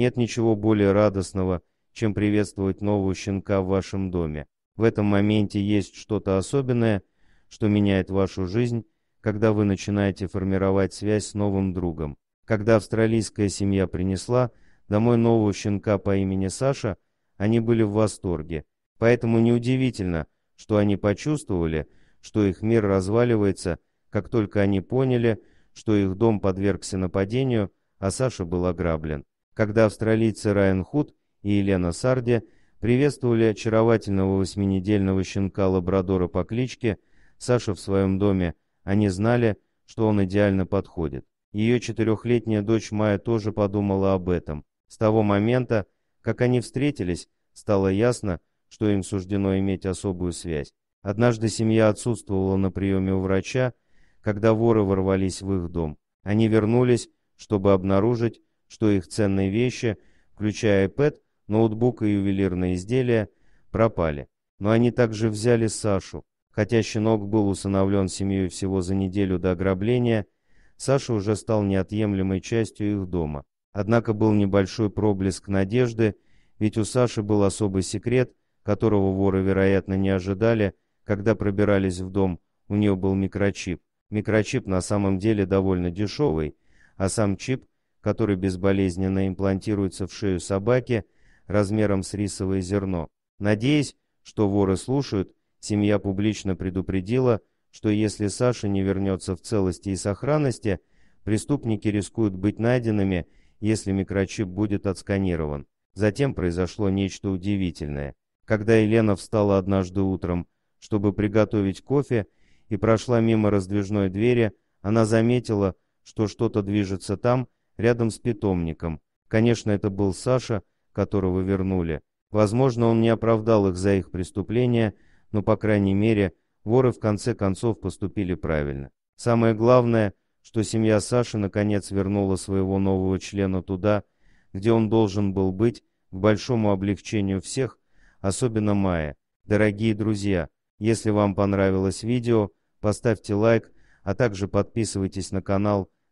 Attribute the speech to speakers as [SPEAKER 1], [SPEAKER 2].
[SPEAKER 1] Нет ничего более радостного, чем приветствовать нового щенка в вашем доме. В этом моменте есть что-то особенное, что меняет вашу жизнь, когда вы начинаете формировать связь с новым другом. Когда австралийская семья принесла домой нового щенка по имени Саша, они были в восторге. Поэтому неудивительно, что они почувствовали, что их мир разваливается, как только они поняли, что их дом подвергся нападению, а Саша был ограблен когда австралийцы Райан Худ и Елена Сарди приветствовали очаровательного восьминедельного щенка лабрадора по кличке Саша в своем доме, они знали, что он идеально подходит. Ее четырехлетняя дочь Майя тоже подумала об этом. С того момента, как они встретились, стало ясно, что им суждено иметь особую связь. Однажды семья отсутствовала на приеме у врача, когда воры ворвались в их дом. Они вернулись, чтобы обнаружить, что их ценные вещи, включая iPad, ноутбук и ювелирные изделия, пропали. Но они также взяли Сашу. Хотя щенок был усыновлен семьей всего за неделю до ограбления, Саша уже стал неотъемлемой частью их дома. Однако был небольшой проблеск надежды, ведь у Саши был особый секрет, которого воры, вероятно, не ожидали, когда пробирались в дом, у нее был микрочип. Микрочип на самом деле довольно дешевый, а сам чип который безболезненно имплантируется в шею собаки размером с рисовое зерно. Надеясь, что воры слушают, семья публично предупредила, что если Саша не вернется в целости и сохранности, преступники рискуют быть найденными, если микрочип будет отсканирован. Затем произошло нечто удивительное. Когда Елена встала однажды утром, чтобы приготовить кофе, и прошла мимо раздвижной двери, она заметила, что что-то движется там, рядом с питомником. Конечно, это был Саша, которого вернули. Возможно, он не оправдал их за их преступления, но, по крайней мере, воры в конце концов поступили правильно. Самое главное, что семья Саши наконец вернула своего нового члена туда, где он должен был быть, к большому облегчению всех, особенно Майя. Дорогие друзья, если вам понравилось видео, поставьте лайк, а также подписывайтесь на канал